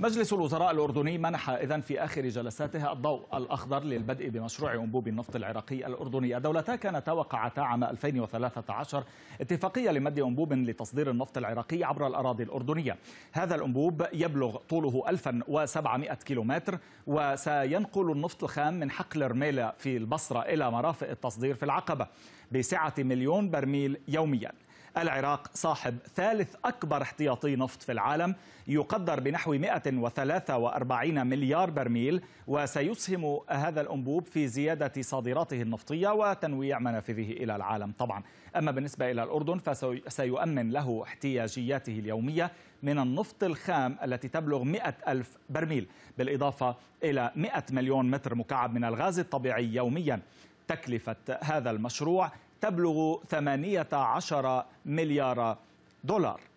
مجلس الوزراء الأردني منح إذا في آخر جلساته الضوء الأخضر للبدء بمشروع أنبوب النفط العراقي الأردني الدولتا كانتا وقعتا عام 2013 اتفاقية لمد أنبوب لتصدير النفط العراقي عبر الأراضي الأردنية هذا الأنبوب يبلغ طوله 1700 كيلومتر وسينقل النفط الخام من حقل رميلة في البصرة إلى مرافق التصدير في العقبة بسعة مليون برميل يومياً العراق صاحب ثالث أكبر احتياطي نفط في العالم يقدر بنحو 143 مليار برميل وسيسهم هذا الأنبوب في زيادة صادراته النفطية وتنويع منافذه إلى العالم طبعا أما بالنسبة إلى الأردن فسيؤمن له احتياجياته اليومية من النفط الخام التي تبلغ 100 ألف برميل بالإضافة إلى 100 مليون متر مكعب من الغاز الطبيعي يوميا تكلفة هذا المشروع تبلغ 18 مليار دولار